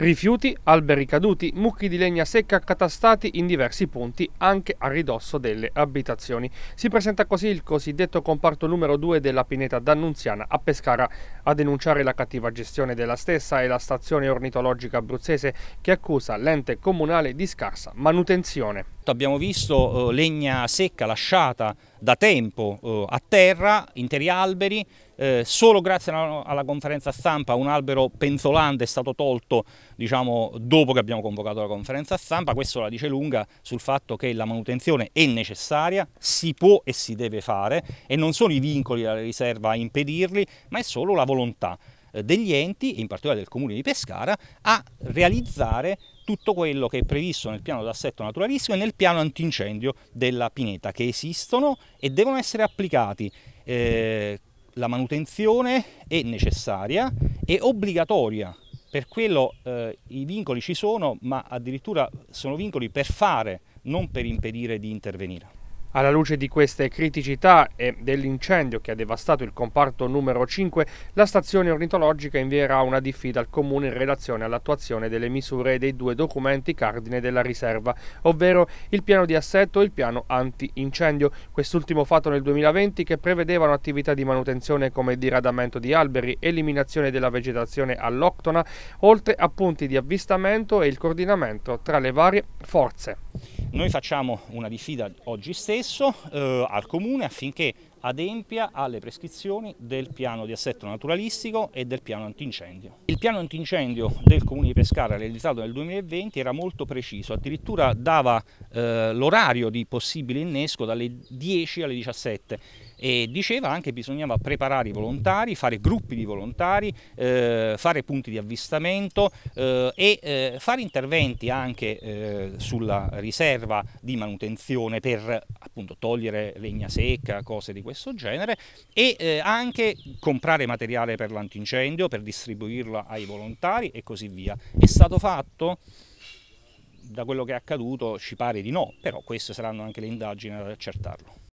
Rifiuti, alberi caduti, mucchi di legna secca accatastati in diversi punti anche a ridosso delle abitazioni. Si presenta così il cosiddetto comparto numero 2 della pineta d'Annunziana a Pescara. A denunciare la cattiva gestione della stessa è la stazione ornitologica abruzzese che accusa l'ente comunale di scarsa manutenzione sotto abbiamo visto eh, legna secca lasciata da tempo eh, a terra, interi alberi, eh, solo grazie alla, alla, conferenza stampa un albero penzolante è stato tolto diciamo, dopo che abbiamo convocato la conferenza stampa, questo la dice lunga sul fatto che la manutenzione è necessaria, si può e si deve fare e non sono i vincoli della riserva a impedirli, ma è solo la volontà. Eh, degli enti, in particolare del comune di Pescara, a realizzare tutto quello che è previsto nel piano d'assetto naturalistico e nel piano antincendio della pineta, che esistono e devono essere applicati. Eh, la manutenzione è necessaria e obbligatoria. Per quello eh, i vincoli ci sono, ma addirittura sono vincoli per fare, non per impedire di intervenire. Alla luce di queste criticità e dell'incendio che ha devastato il comparto numero 5, la stazione ornitologica invierà una diffida al Comune in relazione all'attuazione delle misure dei due documenti cardine della riserva, ovvero il piano di assetto e il piano anti-incendio, quest'ultimo fatto nel 2020 che prevedevano attività di manutenzione come diradamento di alberi, eliminazione della vegetazione all'octona, oltre a punti di avvistamento e il coordinamento tra le varie forze. Noi facciamo una diffida oggi stesso eh, al Comune affinché adempia alle prescrizioni del piano di assetto naturalistico e del piano antincendio. Il piano antincendio del Comune di Pescara realizzato nel 2020 era molto preciso, addirittura dava eh, l'orario di possibile innesco dalle 10 alle 17 e diceva anche che bisognava preparare i volontari, fare gruppi di volontari, eh, fare punti di avvistamento eh, e eh, fare interventi anche eh, sulla riserva di manutenzione per appunto togliere legna secca, cose di questo genere e eh, anche comprare materiale per l'antincendio, per distribuirlo ai volontari e così via. È stato fatto? da quello che è accaduto ci pare di no, però queste saranno anche le indagini ad accertarlo.